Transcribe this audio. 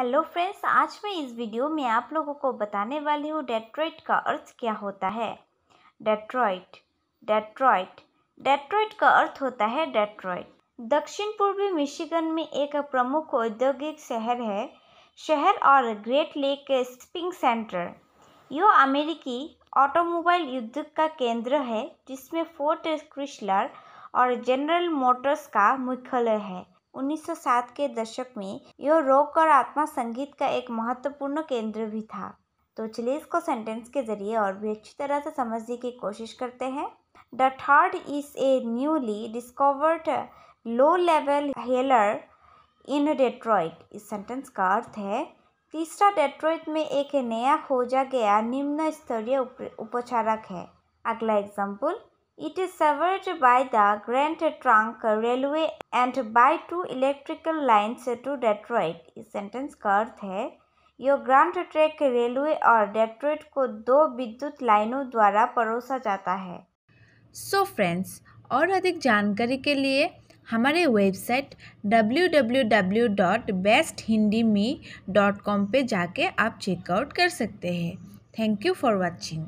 Hello friends आज मैं इस वीडियो में आप लोगों को बताने वाली हूँ डेट्रॉइट का अर्थ क्या होता है डेट्रॉइट डेट्रॉइट डेट्रॉइट का अर्थ होता है डेट्रॉइट दक्षिण पूर्वी मिशिगन में एक प्रमुख औद्योगिक शहर है शहर और ग्रेट लेक स्पिंग सेंटर यह अमेरिकी ऑटोमोबाइल युद्ध का केंद्र है जिसमें फोर्ट क्रिशलर और जनरल मोटर्स का मुख्यालय है 1907 के दशक में यह रॉक और आत्मा संगीत का एक महत्वपूर्ण केंद्र भी था तो चलिए इसको सेंटेंस के जरिए और भी अच्छी तरह से समझने की कोशिश करते हैं the third is a newly discovered low level healer in Detroit इस सेंटेंस का अर्थ है तीसरा डेट्रॉइट में एक नया खोजा गया निम्न स्तरीय उप उपचारक है अगला example It is served by the Grand Trunk Railway and by two electrical lines to Detroit. इस सेंटेंस का अर्थ है यो ग्रांड ट्रैक रेलवे और डेट्रॉइट को दो विद्युत लाइनों द्वारा परोसा जाता है सो so फ्रेंड्स और अधिक जानकारी के लिए हमारे वेबसाइट www.besthindime.com पे जाके आप चेकआउट कर सकते हैं थैंक यू फॉर वाचिंग